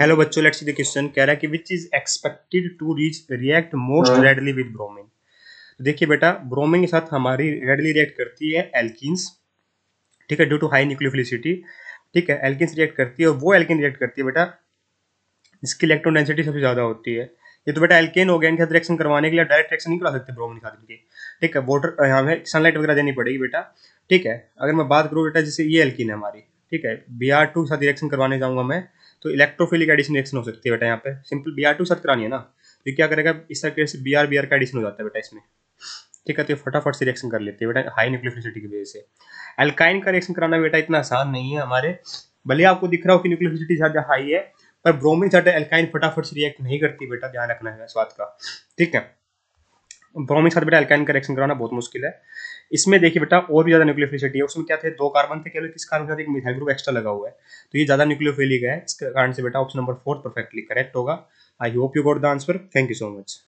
hello बच्चों let's see the question कह रहा है कि which is expected to reach react most readily with bromine तो देखिए बेटा ब्रोमीन के साथ हमारी रेडली रिएक्ट करती है एल्किन्स ठीक है ड्यू टू हाई न्यूक्लियोफिलिसिटी ठीक है एल्किन्स रिएक्ट करती है और वो एल्किन रिएक्ट करती है बेटा इसकी इलेक्ट्रॉन डेंसिटी सबसे ज़्यादा होती है ये तो बेटा एल्केन हो गया इनके साथ रिएक्शन करवाने के लिए डायरेक्ट रिएक्शन नहीं करा सकते ब्रोमीन के साथ इनके ठीक है वाटर हमें सनलाइट वगैरह देनी पड़ेगी बेटा ठीक है अगर मैं बात करूँ बेटा जैसे ये एल्किन है हमारी ठीक है बी आर टू के साथ रिएक्शन करवाने जाऊंगा मैं तो इलेक्ट्रोफिलिक एडिशन रिएक्शन हो सकती है बेटा यहाँ पे सिंपल बी आर टू के साथ करानी है ना तो क्या करेगा इस तरह से बी आर बी आर का एडिशन हो जाता है बेटा इसमें ठीक है तो फटाफट से रिएक्शन कर लेते हैं बेटा हाई न्यूक्लियोफिलिसिटी की वजह से एल्काइन का रिएक्शन कराना बेटा इतना आसान नहीं है हमारे भले आपको दिख रहा हो कि न्यूक्लियोफिलिसिटी ज़्यादा हाई है पर ब्रोमिन ज़्यादा एल्काइन फटाफट से रिएक्ट नहीं करती बेटा ध्यान रखना है इस बात का ठीक है ब्रोमिन के साथ बेटा एल्काइन करेक्शन कराना बहुत मुश्किल है इसमें देखिए बेटा और भी ज़्यादा न्यूक्लियोफिलिसिटी है उसमें क्या थे दो कार्बन थे केवल किस कार्बन के साथ एक मिथाइल ग्रुप एक्स्ट्रा लगा हुआ है तो ये ज़्यादा न्यूक्लियोफिलिक है इस कारण से बेटा option number fourth perfectly correct होगा I hope you got the answer thank you so much